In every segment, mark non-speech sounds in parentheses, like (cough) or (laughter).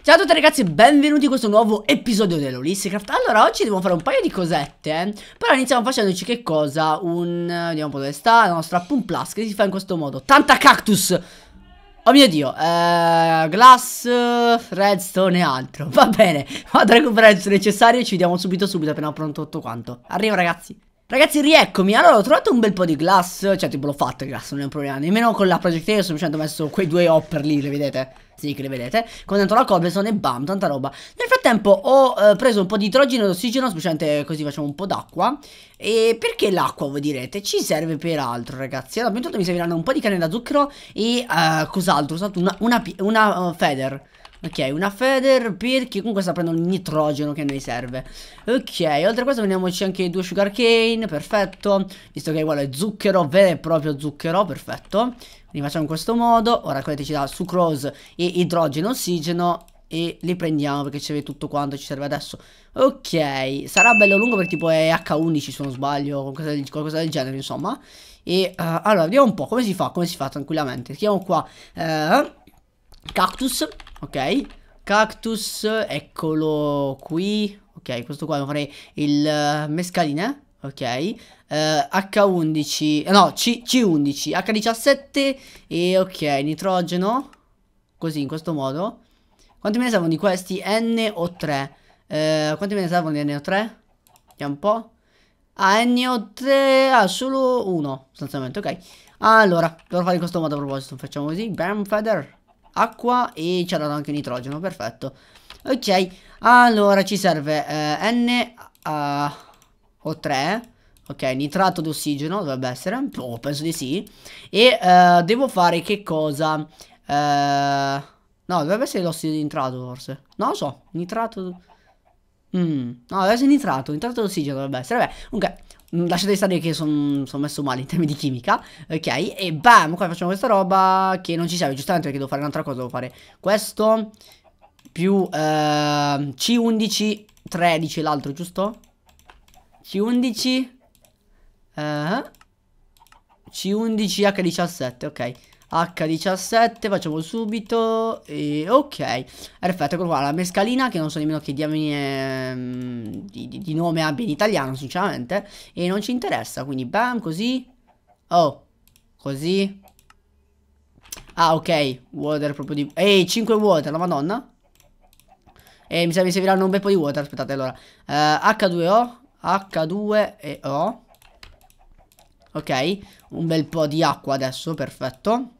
Ciao a tutti ragazzi e benvenuti in questo nuovo episodio dell'Olissicraft Allora oggi dobbiamo fare un paio di cosette Però iniziamo facendoci che cosa? Un... vediamo un po' dove sta La nostra Pump che si fa in questo modo Tanta cactus Oh mio dio, eh, glass, redstone e altro. Va bene, vado a recuperare il necessario e ci vediamo subito subito appena pronto tutto quanto. Arrivo ragazzi. Ragazzi, rieccomi. Allora, ho trovato un bel po' di glass. Cioè, tipo, l'ho fatto il glass, non è un problema. Nemmeno con la projectile, semplicemente ho messo quei due hopper lì, le vedete? sì che le vedete, con dentro la Cobleson e bam, tanta roba. Nel frattempo ho eh, preso un po' di idrogeno e ossigeno, semplicemente così facciamo un po' d'acqua. E perché l'acqua, voi direte? Ci serve per altro, ragazzi. Allora, intanto mi serviranno un po' di canne da zucchero e eh, cos'altro? Ho usato una, una, una uh, feather. Ok, una feather perché comunque sta prendendo il nitrogeno che a serve. Ok, oltre a questo prendiamoci anche due sugar cane, perfetto. Visto che quello è zucchero, vero e proprio zucchero, perfetto. Li facciamo in questo modo. Ora ci dà sucrose e idrogeno, ossigeno e li prendiamo perché ci serve tutto quanto ci serve adesso. Ok, sarà bello lungo perché tipo è eh, H11 se non sbaglio, qualcosa del, qualcosa del genere insomma. E uh, allora, vediamo un po' come si fa, come si fa tranquillamente. Scriviamo qua uh, cactus Ok Cactus Eccolo qui Ok questo qua lo farei il eh, mescalina Ok uh, eh, H11 eh, No C C11 H17 E ok nitrogeno Così in questo modo Quanti me ne servono di questi? NO3 uh, Quanti me ne servono di NO3? Vediamo un po' Ah, NO3 ah, solo uno, sostanzialmente, ok. Allora, devo fare in questo modo a proposito. Facciamo così. Bam, feather acqua e ci ha dato anche nitrogeno, perfetto. Ok, allora ci serve eh, N... Uh, o3 Ok, nitrato d'ossigeno dovrebbe essere Oh, penso di sì E uh, devo fare che cosa? Uh, no, dovrebbe essere l'ossido di nitrato forse Non lo so, nitrato... Mm, no, deve essere nitrato, nitrato d'ossigeno dovrebbe essere Vabbè, ok Mm, lasciate stare che sono son messo male in termini di chimica Ok e bam qua facciamo questa roba che non ci serve giustamente perché devo fare un'altra cosa Devo fare questo più eh, C11 13 l'altro giusto? C11 eh, C11 H17 ok H17 facciamo subito e ok perfetto ecco qua la mescalina che non so nemmeno che diamine ehm, di, di, di, nome abbia in italiano sinceramente e non ci interessa quindi bam così oh così ah ok water proprio di ehi 5 water la madonna e eh, mi, serve, mi serviranno un bel po' di water aspettate allora eh, H2O H2O Ok, un bel po' di acqua adesso, perfetto.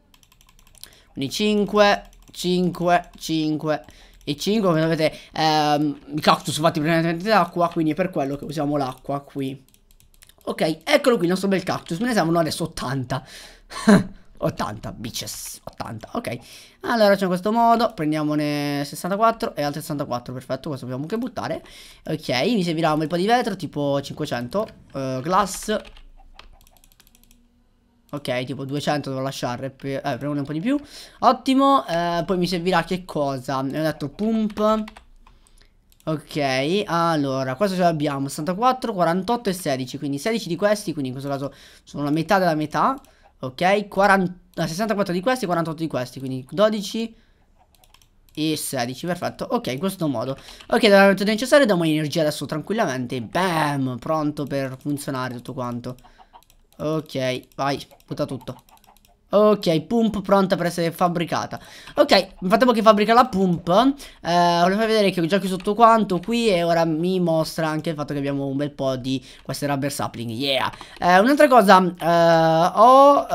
Quindi 5, 5, 5 e 5 come sapete ehm, i cactus sono fatti prevalentemente d'acqua quindi è per quello che usiamo l'acqua qui ok eccolo qui il nostro bel cactus me ne siamo adesso 80 80 (laughs) bitches 80 ok allora facciamo in questo modo prendiamone 64 e altri 64 perfetto questo dobbiamo anche buttare ok mi serviranno un po' di vetro tipo 500 uh, eh, glass Ok, tipo 200 devo lasciare, eh, premone un po' di più. Ottimo, eh, poi mi servirà che cosa? Ho detto pump. Ok, allora, questo ce l'abbiamo, 64, 48 e 16, quindi 16 di questi, quindi in questo caso sono la metà della metà. Ok, 40... 64 eh, di questi, 48 di questi, quindi 12 e 16, perfetto, ok, in questo modo Ok, dalla metà necessaria diamo energia adesso tranquillamente, bam, pronto per funzionare tutto quanto Ok, vai, butta tutto. Ok, pump pronta per essere fabbricata Ok, frattempo che fabbrica la pump eh, Volevo far vedere che ho già chiuso tutto quanto qui E ora mi mostra anche il fatto che abbiamo un bel po' di queste rubber sapling Yeah eh, Un'altra cosa eh, Ho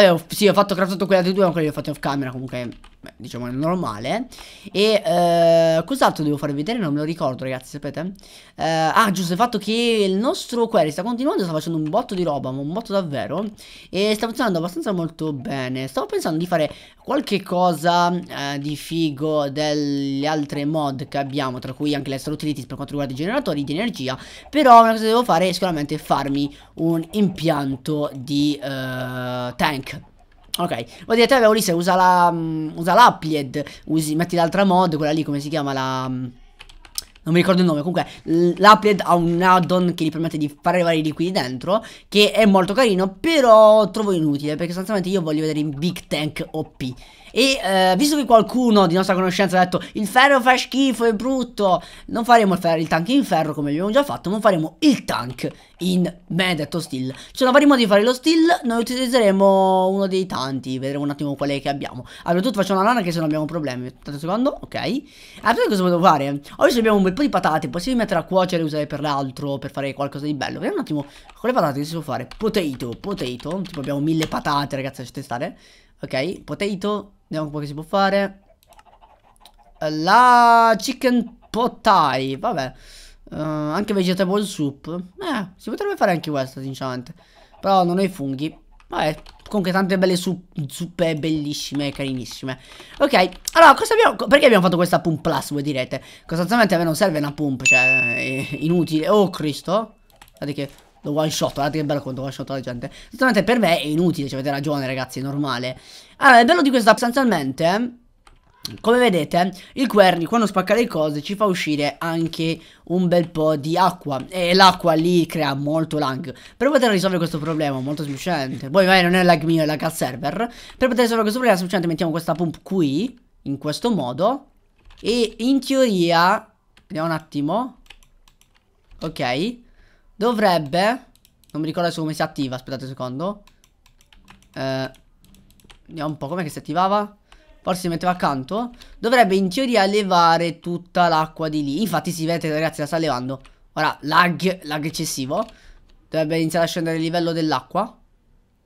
eh, eh Sì, ho fatto craft tutto quelle altre due Ma quelle le ho fatte off camera comunque beh, diciamo è normale e eh, cos'altro devo farvi vedere non me lo ricordo ragazzi sapete eh, ah giusto il fatto che il nostro query sta continuando sta facendo un botto di roba ma un botto davvero e sta funzionando abbastanza molto bene stavo pensando di fare qualche cosa eh, di figo delle altre mod che abbiamo tra cui anche le l'extra utilities per quanto riguarda i generatori di energia però una cosa che devo fare è sicuramente farmi un impianto di eh, tank Ok, vuol dire te avevo lì se usa la... Um, usa l'applied, usi, metti l'altra mod, quella lì come si chiama la... Um, non mi ricordo il nome, comunque l'Applied ha un add-on che gli permette di fare vari liquidi dentro, che è molto carino, però trovo inutile, perché sostanzialmente io voglio vedere in Big Tank OP. E eh, visto che qualcuno di nostra conoscenza ha detto il ferro fa schifo, è brutto, non faremo il, ferro, il tank in ferro come abbiamo già fatto, ma faremo il tank in benedetto steel. C'è una vari di fare lo steel, noi utilizzeremo uno dei tanti, vedremo un attimo quale che abbiamo. Allora, tutto faccio una lana che se non abbiamo problemi. Tanto un secondo, ok. Allora ah, cosa devo fare? Oggi abbiamo un bel po' di patate, possiamo mettere a cuocere e usare per l'altro, per fare qualcosa di bello. Vediamo un attimo con le patate che si può fare. Potato, potato, tipo abbiamo mille patate ragazzi, lasciate stare. Ok, potato, Vediamo un po' che si può fare. La chicken pot thai, vabbè. Uh, anche vegetable soup. Eh, si potrebbe fare anche questa, sinceramente. Però non ho i funghi. Vabbè, comunque tante belle zuppe bellissime e carinissime. Ok, allora cosa abbiamo... Perché abbiamo fatto questa pump plus, voi direte? Costantemente a me non serve una pump, cioè, è eh, inutile. Oh, Cristo. Guardate che lo one shot, guardate che bello quanto one shot la gente. Sostanzialmente per me è inutile, cioè avete ragione ragazzi, è normale. Allora, il bello di questa sostanzialmente... Come vedete, il Querni quando spacca le cose ci fa uscire anche un bel po' di acqua e l'acqua lì crea molto lag. Per poter risolvere questo problema molto semplicemente, poi vai non è lag mio, è lag al server, per poter risolvere questo problema semplicemente mettiamo questa pump qui, in questo modo, e in teoria, vediamo un attimo, ok, Dovrebbe Non mi ricordo adesso come si attiva Aspettate un secondo eh, Vediamo un po' com'è che si attivava Forse si metteva accanto Dovrebbe in teoria levare tutta l'acqua di lì Infatti si vede ragazzi la sta levando Ora lag, lag eccessivo Dovrebbe iniziare a scendere il livello dell'acqua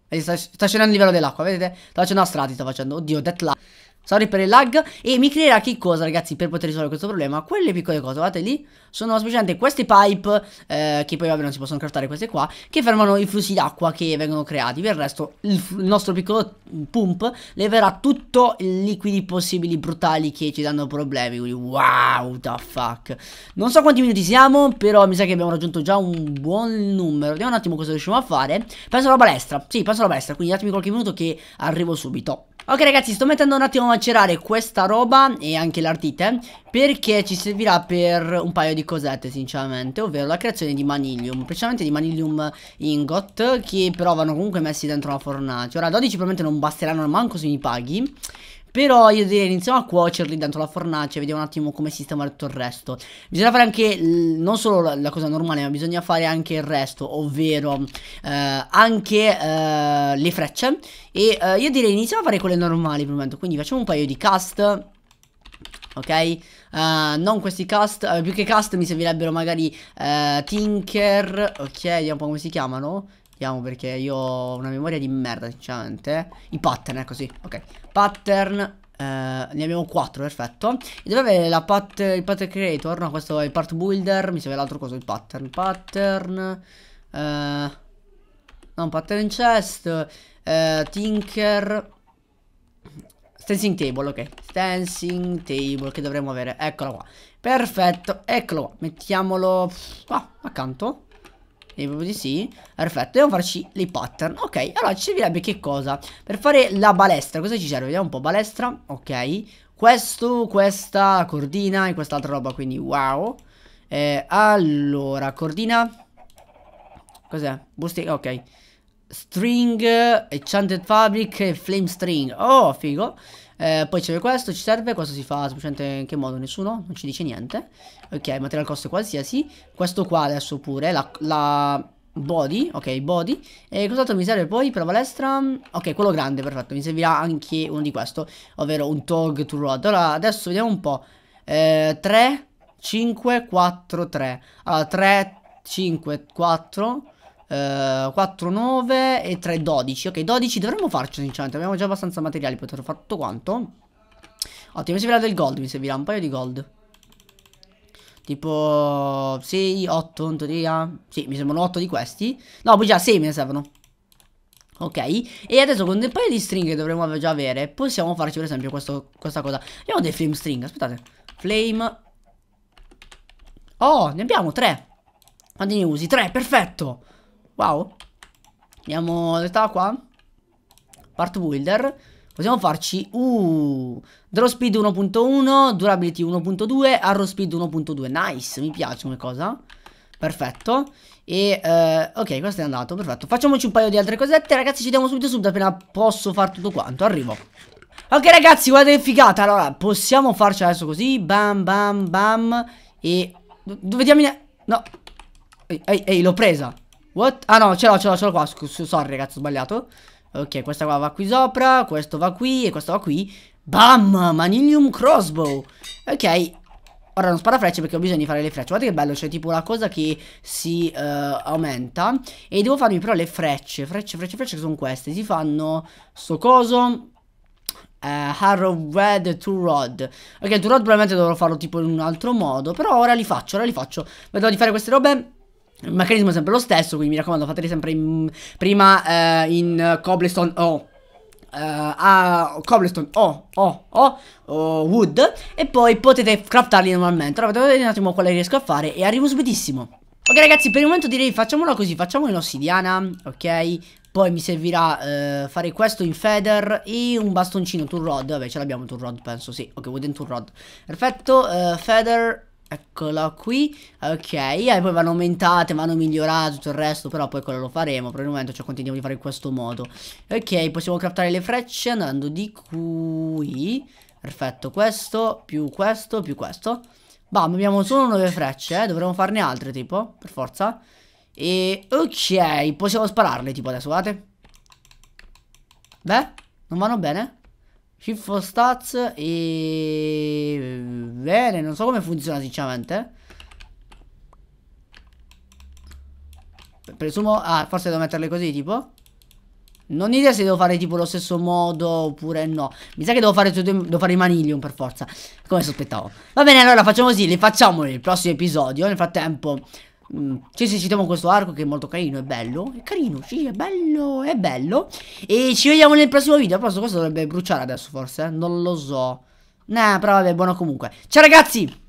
eh, Sta, sta scendendo il livello dell'acqua Vedete? Sta facendo a strati sta facendo Oddio death lag Sorry per il lag e mi creerà che cosa ragazzi per poter risolvere questo problema Quelle piccole cose, guardate lì Sono semplicemente queste pipe eh, Che poi vabbè non si possono craftare queste qua Che fermano i flussi d'acqua che vengono creati Per il resto il, il nostro piccolo pump Leverà tutto i liquidi possibili brutali che ci danno problemi Quindi wow the fuck Non so quanti minuti siamo Però mi sa che abbiamo raggiunto già un buon numero Vediamo un attimo cosa riusciamo a fare Penso alla balestra, sì penso alla balestra Quindi datemi qualche minuto che arrivo subito Ok ragazzi sto mettendo un attimo a macerare questa roba e anche l'artite Perché ci servirà per un paio di cosette sinceramente Ovvero la creazione di manilium Precisamente di manilium ingot Che però vanno comunque messi dentro una fornace Ora 12 probabilmente non basteranno manco se mi paghi però io direi iniziamo a cuocerli dentro la fornace Vediamo un attimo come sistemare tutto il resto Bisogna fare anche, non solo la, la cosa normale Ma bisogna fare anche il resto Ovvero eh, anche eh, le frecce E eh, io direi iniziamo a fare quelle normali per il momento Quindi facciamo un paio di cast Ok? Uh, non questi cast, uh, più che cast mi servirebbero magari uh, Tinker, ok, vediamo un po' come si chiamano Vediamo perché io ho una memoria di merda, sinceramente. I pattern, è eh, così. Ok. Pattern. Eh, ne abbiamo 4, perfetto. E dove avere la pat il pattern creator? No, questo è il part builder. Mi serve l'altro coso, il pattern. Pattern. Eh, non pattern chest. Eh, tinker. Stencing table, ok. Stencing table che dovremmo avere. Eccolo qua. Perfetto, eccolo qua. Mettiamolo qua accanto. Direi proprio di sì Perfetto, dobbiamo farci le pattern Ok, allora ci servirebbe che cosa? Per fare la balestra, cosa ci serve? Vediamo un po' balestra, ok Questo, questa cordina e quest'altra roba Quindi wow eh, Allora, cordina Cos'è? Busti, ok String, Enchanted Fabric e Flame String Oh, figo eh, poi c'è questo, ci serve, questo si fa semplicemente in che modo? Nessuno, non ci dice niente. Ok, material cost qualsiasi. Questo qua adesso pure, la, la body, ok, body. E cos'altro mi serve poi? per la palestra? Ok, quello grande, perfetto. Mi servirà anche uno di questo, ovvero un tog to rod. Allora, adesso vediamo un po'. 3, 5, 4, 3. Allora, 3, 5, 4... 4, eh, 9 e 3, 12 Ok, 12 dovremmo farci sinceramente Abbiamo già abbastanza materiali per fare tutto quanto Ottimo, mi servirà del gold Mi servirà un paio di gold Tipo... 6, 8 in teoria Sì, mi servono 8 di questi No, poi già 6 mi servono Ok, e adesso con un paio di stringhe dovremmo già avere Possiamo farci per esempio questo, questa cosa Abbiamo dei flame string, aspettate Flame Oh, ne abbiamo 3 Quanti ne usi? 3, perfetto Wow. Andiamo da qua. Part builder. Possiamo farci uh, Draw speed 1.1 Durability 1.2 Arrow speed 1.2 Nice, mi piace come cosa Perfetto E uh, ok, questo è andato, perfetto Facciamoci un paio di altre cosette Ragazzi ci vediamo subito subito appena posso fare tutto quanto Arrivo Ok ragazzi, Guarda che figata Allora, possiamo farci adesso così Bam, bam, bam E... Dove diamine... No Ehi, ehi, l'ho presa What? Ah no, ce l'ho, ce l'ho, ce l'ho qua. Sorry, ragazzi, ho sbagliato. Ok, questa qua va qui sopra, questo va qui e questo va qui. Bam! Manilium crossbow. Ok. Ora non spara frecce perché ho bisogno di fare le frecce. Guardate che bello, c'è tipo la cosa che si uh, aumenta. E devo farmi però le frecce. Frecce, frecce, frecce che sono queste. Si fanno sto coso. Uh, Harrow Red to Rod Ok, to Rod probabilmente dovrò farlo tipo in un altro modo Però ora li faccio, ora li faccio Vedrò di fare queste robe il meccanismo è sempre lo stesso, quindi mi raccomando fateli sempre in, prima eh, in cobblestone o... Oh. Uh, a cobblestone o, o, o, wood e poi potete craftarli normalmente. Ora allora, vedete un attimo quale riesco a fare e arrivo subitissimo. Ok ragazzi, per il momento direi facciamola così, facciamo in ossidiana, ok? Poi mi servirà eh, fare questo in feather e un bastoncino tool rod, vabbè ce l'abbiamo tool rod penso, sì, ok, wooden tool rod. Perfetto, eh, feather, Eccola qui, ok, e poi vanno aumentate, vanno migliorate, tutto il resto, però poi quello lo faremo, per il momento cioè, continuiamo di fare in questo modo. Ok, possiamo craftare le frecce andando di qui, perfetto, questo, più questo, più questo. Bam, abbiamo solo nuove frecce, eh? dovremmo farne altre tipo, per forza. E ok, possiamo spararle tipo adesso, guardate. Beh, non vanno bene? Shift stats e... Bene, non so come funziona sinceramente Presumo... Ah, forse devo metterle così tipo Non idea se devo fare tipo lo stesso modo oppure no Mi sa che devo fare, tutto, devo fare i manillion per forza Come sospettavo Va bene, allora facciamo così, li facciamo nel prossimo episodio Nel frattempo Mm. Sì, sì, sì, diamo questo arco che è molto carino, è bello. È carino, sì, è bello, è bello. E ci vediamo nel prossimo video. Però questo dovrebbe bruciare adesso, forse. Eh. Non lo so. Nah, però vabbè, buono comunque. Ciao ragazzi!